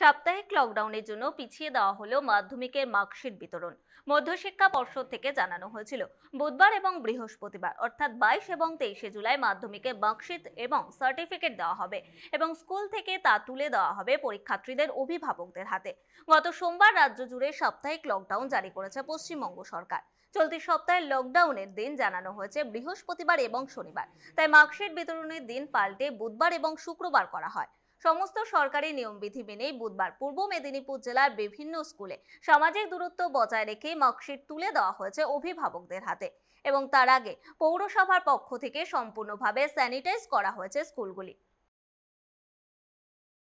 সাপ্তাহিক লকডাউনের জন্য পিছিয়ে দেওয়া হলো মাধ্যমিকের মার্কশিট বিতরণ মধ্যশিক্ষা পর্ষদ থেকে জানানো হয়েছিল বুধবার এবং বৃহস্পতিবার অর্থাৎ বাইশ এবং তেইশে জুলাই মাধ্যমিকের মার্কশিট এবং সার্টিফিকেট দেওয়া হবে এবং স্কুল থেকে তা তুলে দেওয়া হবে পরীক্ষার্থীদের অভিভাবকদের হাতে গত সোমবার রাজ্য জুড়ে সাপ্তাহিক লকডাউন জারি করেছে পশ্চিমবঙ্গ সরকার চলতি সপ্তাহে লকডাউনের দিন জানানো হয়েছে বৃহস্পতিবার এবং শনিবার তাই মার্কশিট বিতরণের দিন পাল্টে বুধবার এবং শুক্রবার করা হয় সমস্ত সরকারি নিয়মবিধি মেনেই বুধবার পূর্ব মেদিনীপুর জেলার বিভিন্ন স্কুলে সামাজিক দূরত্ব বজায় রেখে মার্কশিট তুলে দেওয়া হয়েছে অভিভাবকদের হাতে এবং তার আগে পৌরসভার পক্ষ থেকে সম্পূর্ণভাবে স্যানিটাইজ করা হয়েছে স্কুলগুলি